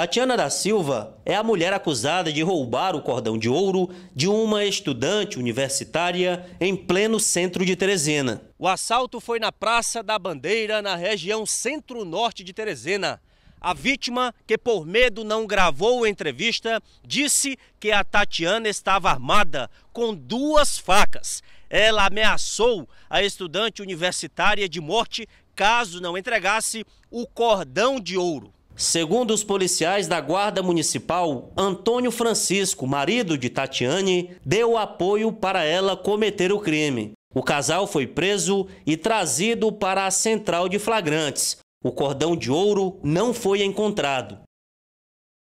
Tatiana da Silva é a mulher acusada de roubar o cordão de ouro de uma estudante universitária em pleno centro de Teresina. O assalto foi na Praça da Bandeira, na região centro-norte de Teresina. A vítima, que por medo não gravou a entrevista, disse que a Tatiana estava armada com duas facas. Ela ameaçou a estudante universitária de morte caso não entregasse o cordão de ouro. Segundo os policiais da Guarda Municipal, Antônio Francisco, marido de Tatiane, deu apoio para ela cometer o crime. O casal foi preso e trazido para a central de flagrantes. O cordão de ouro não foi encontrado.